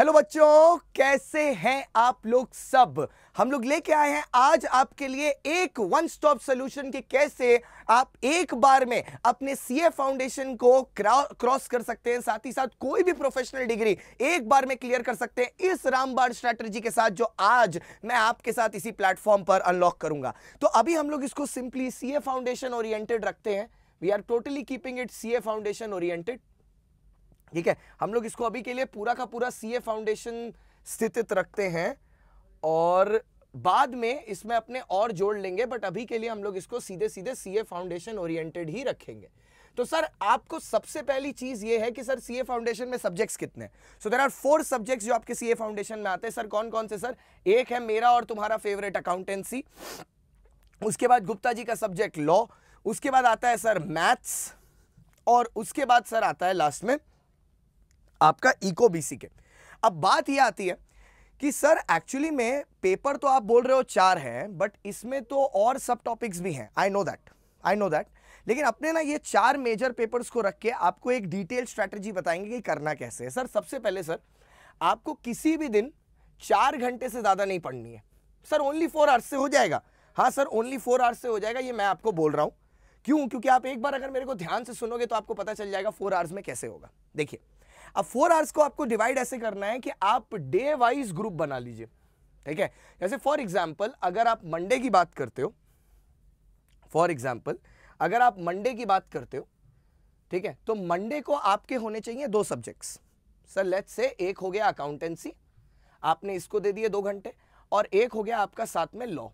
Hello बच्चों कैसे हैं आप लोग सब हम लोग लेके आए हैं आज आपके लिए एक वन स्टॉप सोल्यूशन के कैसे आप एक बार में अपने सीए फाउंडेशन को क्रॉस कर सकते हैं साथ ही साथ कोई भी प्रोफेशनल डिग्री एक बार में क्लियर कर सकते हैं इस रामबाण स्ट्रैटर्जी के साथ जो आज मैं आपके साथ इसी प्लेटफॉर्म पर अनलॉक करूंगा तो अभी हम लोग इसको सिंपली सीए फाउंडेशन ओरिएंटेड रखते हैं we are totally keeping it C foundation oriented ठीक है हम लोग इसको अभी के लिए पूरा का पूरा सी फाउंडेशन स्थित रखते हैं और बाद में इसमें अपने और जोड़ लेंगे बट अभी के लिए हम लोग इसको सीधे सीधे सी फाउंडेशन ओरिएंटेड ही रखेंगे तो सर आपको सबसे पहली चीज ये है कि सर सीए फाउंडेशन में सब्जेक्ट्स कितने so there are four subjects जो आपके सीए फाउंडेशन में आते हैं सर कौन कौन से सर एक है मेरा और तुम्हारा फेवरेट अकाउंटेंसी उसके बाद गुप्ता जी का सब्जेक्ट लॉ उसके बाद आता है सर मैथ्स और उसके बाद सर आता है लास्ट में आपका इको बीसी के अब बात ये आती है कि सर एक्चुअली में पेपर तो आप बोल रहे हो चार हैं बट इसमें तो और सब टॉपिक्स भी हैं I know that I know that लेकिन अपने ना ये चार मेजर पेपर्स को रख के आपको एक डिटेल स्ट्रैटेजी बताएंगे कि करना कैसे है सर सबसे पहले सर आपको किसी भी दिन चार घंटे से ज़्यादा नहीं पढ़नी है सर ओनली फोर आवर्स से हो जाएगा हाँ सर ओनली फोर आवर्स से हो जाएगा ये मैं आपको बोल रहा हूँ क्यों क्योंकि आप एक बार अगर मेरे को ध्यान से सुनोगे तो आपको पता चल जाएगा फोर आवर्स में कैसे होगा देखिए अब फोर आवर्स को आपको डिवाइड ऐसे करना है कि आप डे वाइज ग्रुप बना लीजिए ठीक है जैसे फॉर एग्जाम्पल अगर आप मंडे की बात करते हो फॉर एग्जाम्पल अगर आप मंडे की बात करते हो ठीक है तो मंडे को आपके होने चाहिए दो सब्जेक्ट्स सर लेट्स से एक हो गया अकाउंटेंसी आपने इसको दे दिए दो घंटे और एक हो गया आपका साथ में लॉ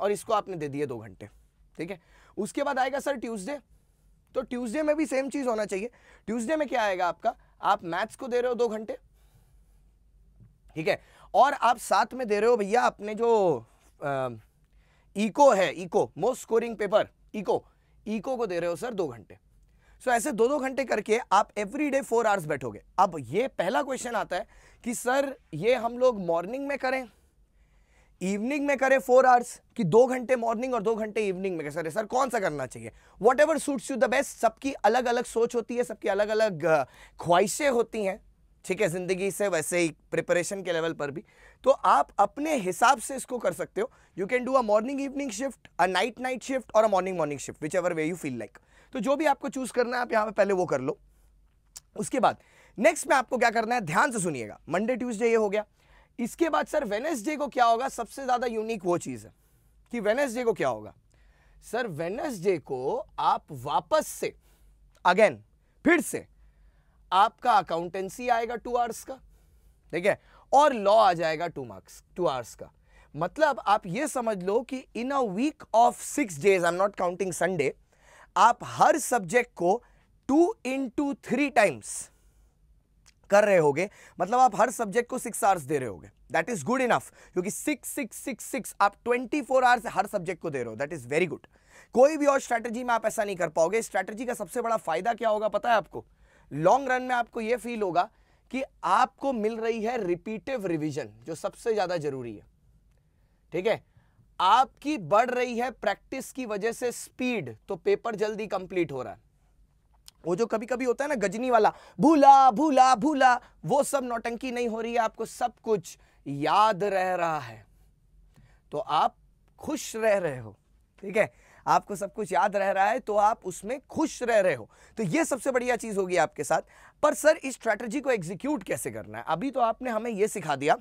और इसको आपने दे दिए दो घंटे ठीक है उसके बाद आएगा सर ट्यूसडे तो ट्यूसडे में भी सेम चीज़ होना चाहिए ट्यूसडे में क्या आएगा आपका आप मैथ्स को दे रहे हो दो घंटे ठीक है और आप साथ में दे रहे हो भैया अपने जो इको है eco most scoring paper eco eco को दे रहे हो सर दो घंटे सो so, ऐसे दो दो घंटे करके आप एवरी डे फोर आवर्स बैठोगे अब ये पहला क्वेश्चन आता है कि सर ये हम लोग मॉर्निंग में करें इवनिंग में करें फोर आवर्स कि दो घंटे मॉर्निंग और दो घंटे इवनिंग में करें सर कौन सा करना चाहिए whatever suits you the best सबकी अलग अलग सोच होती है सबकी अलग अलग ख्वाहिशें होती हैं ठीक है ज़िंदगी से वैसे ही प्रिपरेशन के लेवल पर भी तो आप अपने हिसाब से इसको कर सकते हो you can do a morning evening shift a night night shift और a morning morning shift whichever way you feel like तो जो भी आपको चूज़ करना है आप यहाँ पे पहले वो कर लो उसके बाद नेक्स्ट में आपको क्या करना है ध्यान से सुनिएगा मंडे ट्यूसडे ये हो गया इसके बाद सर वेनेसडे को क्या होगा सबसे ज़्यादा यूनिक वो चीज़ है कि वेनेसडे को क्या होगा सर वेनेसडे को आप वापस से अगेन फिर से आपका अकाउंटेंसी आएगा टू आवर्स का ठीक है और लॉ आ जाएगा टू मार्क्स टू आवर्स का मतलब आप ये समझ लो कि in a week of six days I am not counting Sunday आप हर सब्जेक्ट को टू इंटू थ्री टाइम्स कर रहे होगे मतलब आप हर सब्जेक्ट को सिक्स आवर्स दे रहे होगे दैट इज गुड इनफ क्योंकि सिक्स सिक्स सिक्स सिक्स आप ट्वेंटी फोर आवर्स हर सब्जेक्ट को दे रहे हो दैट इज वेरी गुड कोई भी और स्ट्रैटेजी में आप ऐसा नहीं कर पाओगे स्ट्रैटेजी का सबसे बड़ा फायदा क्या होगा पता है आपको लॉन्ग रन में आपको यह फील होगा कि आपको मिल रही है रिपीटिव रिविजन जो सबसे ज्यादा जरूरी है ठीक है आपकी बढ़ रही है प्रैक्टिस की वजह से स्पीड तो पेपर जल्दी कंप्लीट हो रहा है वो जो कभी कभी होता है ना गजनी वाला भूला भूला भूला वो सब नौटंकी नहीं हो रही है आपको सब कुछ याद रह रहा है तो आप खुश रह रहे हो ठीक है आपको सब कुछ याद रह रहा है तो आप उसमें खुश रह रहे हो तो ये सबसे बढ़िया चीज़ होगी आपके साथ पर सर इस स्ट्रैटेजी को एग्जीक्यूट कैसे करना है अभी तो आपने हमें ये सिखा दिया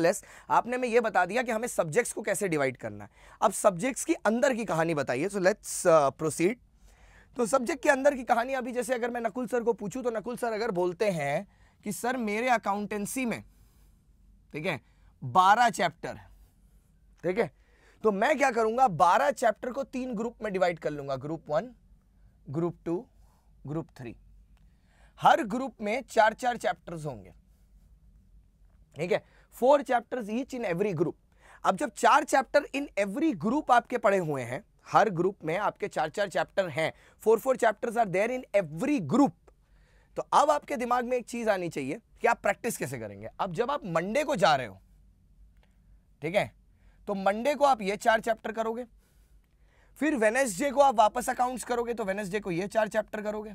लेस आपने हमें ये बता दिया कि हमें सब्जेक्ट्स को कैसे डिवाइड करना है अब सब्जेक्ट्स की अंदर की कहानी बताइए सो लेट्स प्रोसीड तो सब्जेक्ट के अंदर की कहानी अभी जैसे अगर मैं नकुल सर को पूछूं तो नकुल सर अगर बोलते हैं कि सर मेरे अकाउंटेंसी में ठीक है बारह चैप्टर ठीक है तो मैं क्या करूंगा बारह चैप्टर को तीन ग्रुप में डिवाइड कर लूंगा group one group two group three हर ग्रुप में चार चार चैप्टर्स होंगे ठीक है four chapters each in every group अब जब चार चैप्टर इन एवरी ग्रुप आपके पढ़े हुए हैं हर ग्रुप में आपके चार चार चैप्टर हैं four four chapters are there in every group तो अब आपके दिमाग में एक चीज़ आनी चाहिए कि आप प्रैक्टिस कैसे करेंगे अब जब आप मंडे को जा रहे हो ठीक है तो मंडे को आप ये चार चैप्टर करोगे फिर वेनेसडे को आप वापस अकाउंट्स करोगे तो वेनेसडे को ये चार चैप्टर करोगे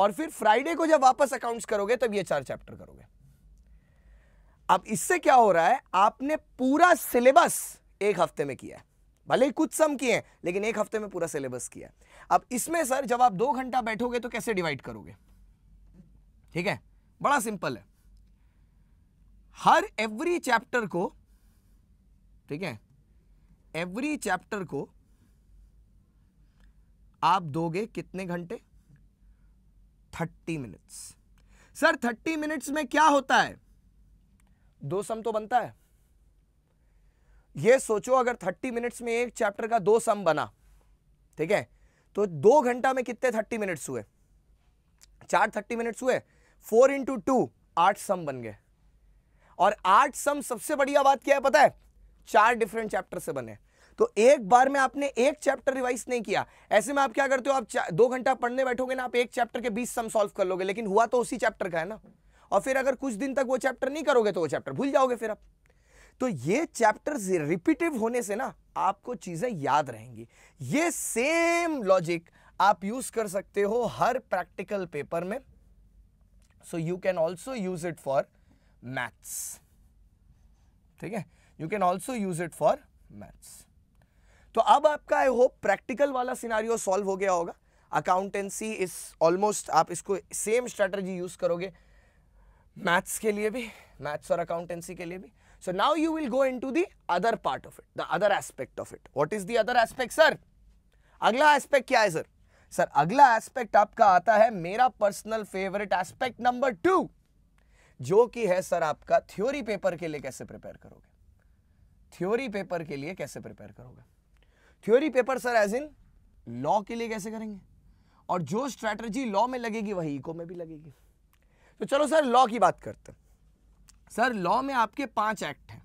और फिर फ्राइडे को जब वापस अकाउंट्स करोगे तब ये चार चैप्टर करोगे अब इससे क्या हो रहा है आपने पूरा सिलेबस एक हफ्ते में किया है भले ही कुछ सम किए लेकिन एक हफ्ते में पूरा सिलेबस किया अब इसमें सर जब आप दो घंटा बैठोगे तो कैसे डिवाइड करोगे ठीक है बड़ा सिंपल है हर एवरी चैप्टर को ठीक है एवरी चैप्टर को आप दोगे कितने घंटे thirty minutes sir thirty minutes में क्या होता है दो सम तो बनता है ये सोचो अगर थर्टी मिनट्स में एक चैप्टर का दो सम बना ठीक है तो दो घंटा में कितने थर्टी मिनट्स हुए चार थर्टी मिनट्स हुए फोर इंटू टू आठ सम बन गए और आठ सम सबसे बढ़िया बात क्या है पता है चार डिफरेंट चैप्टर से बने तो एक बार में आपने एक चैप्टर रिवाइज नहीं किया ऐसे में आप क्या करते हो आप दो घंटा पढ़ने बैठोगे ना आप एक चैप्टर के बीस सम सॉल्व कर लोगे लेकिन हुआ तो उसी चैप्टर का है ना और फिर अगर कुछ दिन तक वो चैप्टर नहीं करोगे तो वो चैप्टर भूल जाओगे फिर आप तो ये चैप्टर रिपीटिव होने से ना आपको चीज़ें याद रहेंगी ये सेम लॉजिक आप यूज़ कर सकते हो हर प्रैक्टिकल पेपर में so you can also use it for maths ठीक है you can also use it for maths तो अब आपका आई होप प्रैक्टिकल वाला सिनारियो सॉल्व हो गया होगा अकाउंटेंसी इज ऑलमोस्ट आप इसको सेम स्ट्रेटेजी यूज करोगे मैथ्स के लिए भी मैथ्स और अकाउंटेंसी के लिए भी So now you will go into the other part of it, the other aspect of it. What is the other aspect, sir? अगला एस्पेक्ट क्या है सर सर अगला एस्पेक्ट आपका आता है मेरा personal favourite aspect number two जो कि है सर आपका थ्योरी पेपर के लिए कैसे प्रिपेयर करोगे थ्योरी पेपर के लिए कैसे प्रिपेयर करोगे theory paper sir as in law के लिए कैसे करेंगे और जो स्ट्रैटेजी लॉ में लगेगी वही इको में भी लगेगी तो चलो सर लॉ की बात करते हैं सर लॉ में आपके पांच एक्ट हैं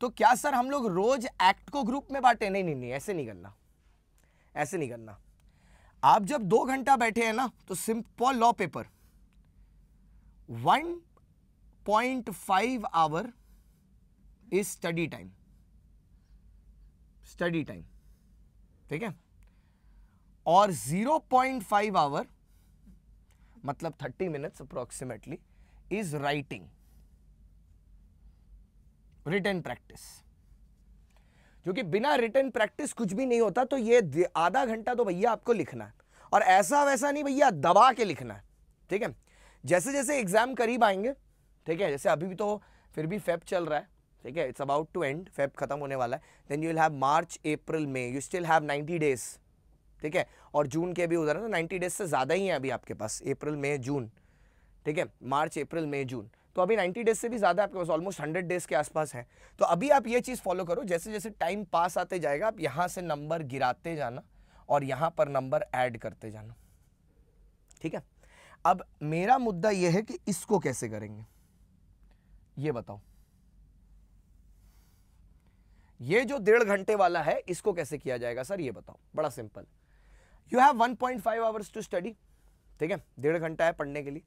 तो क्या सर हम लोग रोज एक्ट को ग्रुप में बांटे नहीं नहीं नहीं ऐसे नहीं करना ऐसे नहीं करना आप जब दो घंटा बैठे हैं ना तो simple law paper one point five hour is study time study time ठीक है और 0.5 आवर मतलब 30 minutes approximately is writing return practice क्योंकि बिना रिटर्न प्रैक्टिस कुछ भी नहीं होता तो ये आधा घंटा तो भैया आपको लिखना है और ऐसा वैसा नहीं भैया दबा के लिखना है ठीक है जैसे जैसे एग्जाम करीब आएंगे ठीक है जैसे अभी भी तो फिर भी फेब चल रहा है ठीक है it's about to end Feb खत्म होने वाला है then you will have March April May you still have ninety days ठीक है और जून के भी उधर है ना नाइन्टी डेज से ज़्यादा ही है अभी आपके पास अप्रैल मे जून ठीक है मार्च अप्रैल मे जून तो अभी 90 डेज से भी ज़्यादा आपके पास ऑलमोस्ट 100 डेज के आसपास हैं तो अभी आप ये चीज़ फॉलो करो जैसे जैसे टाइम पास आते जाएगा आप यहाँ से नंबर गिराते जाना और यहाँ पर नंबर ऐड करते जाना ठीक है अब मेरा मुद्दा यह है कि इसको कैसे करेंगे ये बताओ ये जो डेढ़ घंटे वाला है इसको कैसे किया जाएगा सर ये बताओ बड़ा simple you have 1.5 point hours to study ठीक है डेढ़ घंटा है पढ़ने के लिए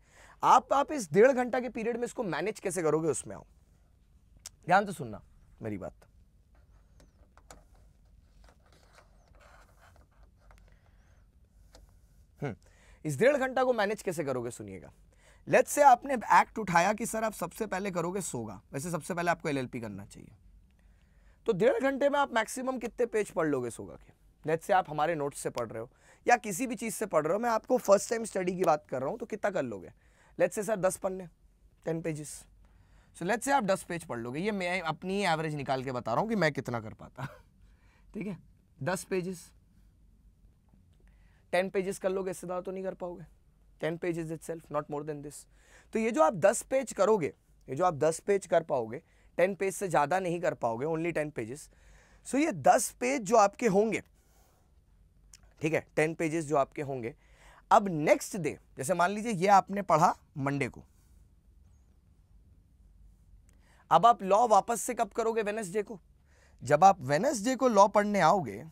आप आप इस डेढ़ घंटा के पीरियड में इसको मैनेज कैसे करोगे उसमें आओ ध्यान से सुनना मेरी बात हम्म, इस डेढ़ घंटा को मैनेज कैसे करोगे सुनिएगा लेट्स से आपने एक्ट उठाया कि सर आप सबसे पहले करोगे सोगा वैसे सबसे पहले आपको एलएलपी करना चाहिए तो डेढ़ घंटे में आप मैक्सिमम कितने पेज पढ़ लोगे सोगा के लेट्स से आप हमारे नोट्स से पढ़ रहे हो या किसी भी चीज़ से पढ़ रहे हो मैं आपको फर्स्ट टाइम स्टडी की बात कर रहा हूँ तो कितना कर लोगे लेट्स से सर दस पन्ने ten pages so let's say आप दस पेज पढ़ लोगे ये मैं अपनी एवरेज निकाल के बता रहा हूँ कि मैं कितना कर पाता ठीक है दस पेजेस टेन पेजेस कर लोगे इससे ज़्यादा तो नहीं कर पाओगे ten pages itself not more than this तो ये जो आप दस पेज करोगे ये जो आप दस पेज कर पाओगे टेन पेज से ज़्यादा नहीं कर पाओगे ओनली टेन पेजेस सो ये दस पेज जो आपके होंगे ठीक है टेन पेजेस जो आपके होंगे अब नेक्स्ट डे जैसे मान लीजिए ये आपने पढ़ा मंडे को अब आप लॉ वापस से कब करोगे वेनसडे को जब आप वेनसडे को लॉ पढ़ने आओगे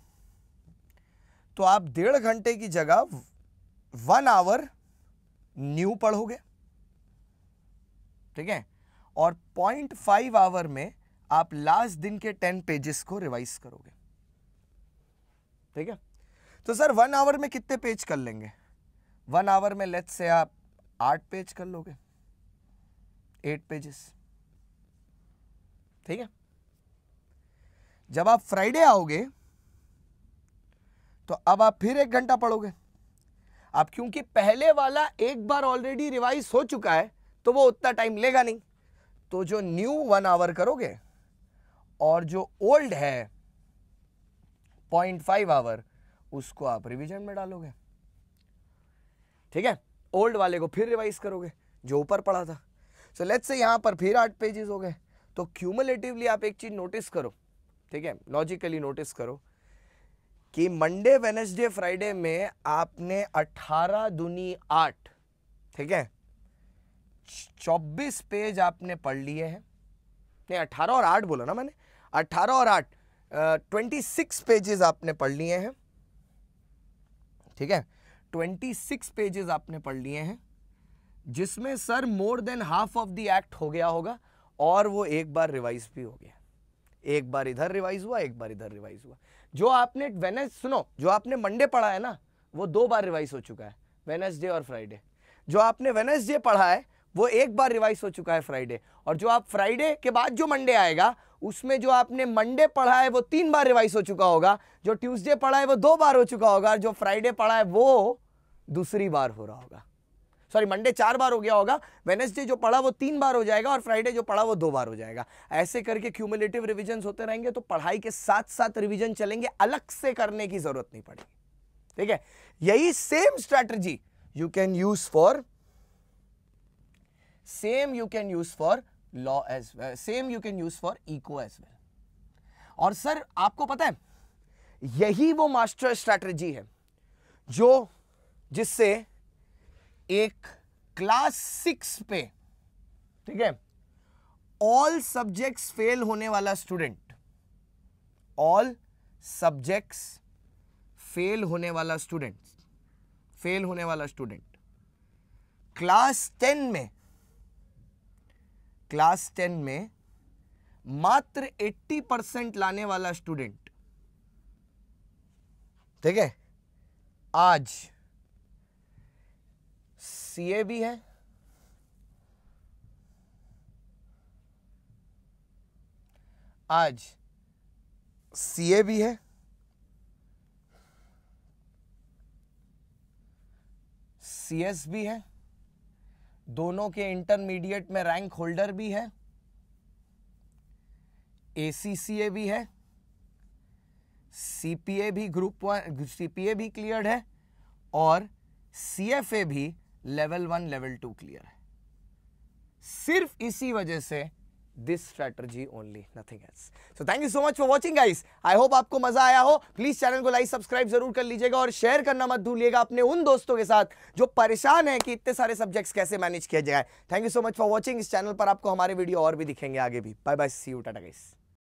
तो आप डेढ़ घंटे की जगह वन आवर न्यू पढ़ोगे ठीक है और पॉइंट फाइव आवर में आप लास्ट दिन के टेन पेजेस को रिवाइज करोगे ठीक है तो सर वन आवर में कितने पेज कर लेंगे वन आवर में लेट्स से आप आठ पेज कर लोगे एट पेजेस ठीक है जब आप फ्राइडे आओगे तो अब आप फिर एक घंटा पढ़ोगे आप क्योंकि पहले वाला एक बार ऑलरेडी रिवाइज हो चुका है तो वो उतना टाइम लेगा नहीं तो जो न्यू वन आवर करोगे और जो ओल्ड है पॉइंट फाइव आवर उसको आप रिविजन में डालोगे ठीक है ओल्ड वाले को फिर रिवाइज करोगे जो ऊपर पढ़ा था सो लेट से यहां पर फिर आठ पेजेस हो गए तो क्यूमुलेटिवली आप एक चीज़ नोटिस करो ठीक है लॉजिकली नोटिस करो कि मंडे वेनेसडे फ्राइडे में आपने 18 दुनी आठ ठीक है 24 पेज आपने पढ़ लिए हैं नहीं 18 और 8 बोला ना मैंने 18 और 8 ट्वेंटी सिक्स पेजेस आपने पढ़ लिए हैं ठीक है ट्वेंटी सिक्स पेजेस आपने पढ़ लिए हैं जिसमें sir more than half of the act हो गया होगा और वो एक बार रिवाइज भी हो गया एक बार इधर रिवाइज हुआ एक बार इधर रिवाइज हुआ जो आपने वेनेस सुनो जो आपने मंडे पढ़ा है ना वो दो बार रिवाइज हो चुका है वेनेसडे और फ्राइडे जो आपने वेनेसडे पढ़ा है वो एक बार रिवाइज हो चुका है फ्राइडे और जो आप फ्राइडे के बाद जो मंडे आएगा उसमें जो आपने मंडे पढ़ा है वो तीन बार रिवाइज हो चुका होगा जो ट्यूसडे पढ़ा है वो दो बार हो चुका होगा और जो फ्राइडे पढ़ा है वो दूसरी बार हो रहा होगा सॉरी मंडे चार बार हो गया होगा वेनेसडे जो पढ़ा वो तीन बार हो जाएगा और फ्राइडे जो पढ़ा वो दो बार हो जाएगा ऐसे करके क्यूमुलेटिव रिविजन होते रहेंगे तो पढ़ाई के साथ साथ रिविजन चलेंगे अलग से करने की जरूरत नहीं पड़ेगी ठीक है यही same strategy you can use for same you can use for law as well same you can use for eco as well और सर आपको पता है यही वो मास्टर स्ट्रैटेजी है जो जिससे एक क्लास सिक्स पे ठीक है ऑल सब्जेक्ट्स फेल होने वाला स्टूडेंट ऑल सब्जेक्ट्स फेल होने वाला स्टूडेंट फेल होने वाला स्टूडेंट क्लास टेन में क्लास टेन में मात्र 80 परसेंट लाने वाला स्टूडेंट ठीक है आज सीए भी है आज सीए भी है सीएस भी है दोनों के इंटरमीडिएट में रैंक होल्डर भी है ए भी है सीपीए भी ग्रुप वन सीपीए भी क्लियर है और सीएफए भी level one level two clear है सिर्फ इसी वजह से this strategy only nothing else so thank you so much for watching guys I hope आपको मजा आया हो प्लीज चैनल को लाइक सब्सक्राइब जरूर कर लीजिएगा और शेयर करना मत भूलिएगा अपने उन दोस्तों के साथ जो परेशान है कि इतने सारे सब्जेक्ट्स कैसे मैनेज किया जाए thank you so much for watching इस चैनल पर आपको हमारे वीडियो और भी दिखेंगे आगे भी bye bye see you tata guys